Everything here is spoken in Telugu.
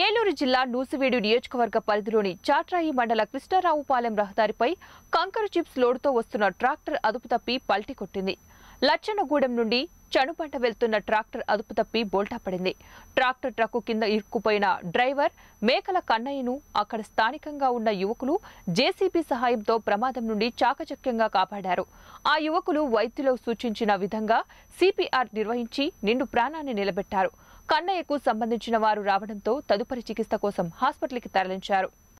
ఏలూరు జిల్లా నూసివేడు నియోజకవర్గ పరిధిలోని చాట్రాయి మండల కృష్ణారావుపాలెం రహదారిపై కంకరు చిప్స్ లోడుతో వస్తున్న ట్రాక్టర్ అదుపు తప్పి పల్టీ కొట్టింది లచ్చనగూడెం నుండి చనుపంట వెళ్తున్న ట్రాక్టర్ అదుపు తప్పి బోల్టా పడింది ట్రాక్టర్ ట్రక్కు కింద ఇరుక్కుపోయిన డ్రైవర్ మేకల కన్నయ్యను అక్కడ స్థానికంగా ఉన్న యువకులు జేసీబీ సహాయంతో ప్రమాదం నుండి చాకచక్యంగా కాపాడారు ఆ యువకులు వైద్యులు సూచించిన విధంగా సిపిఆర్ నిర్వహించి నిండు ప్రాణాన్ని నిలబెట్టారు కన్నయ్యకు సంబంధించిన వారు రావడంతో తదుపరి చికిత్స కోసం హాస్పిటల్కి తరలించారు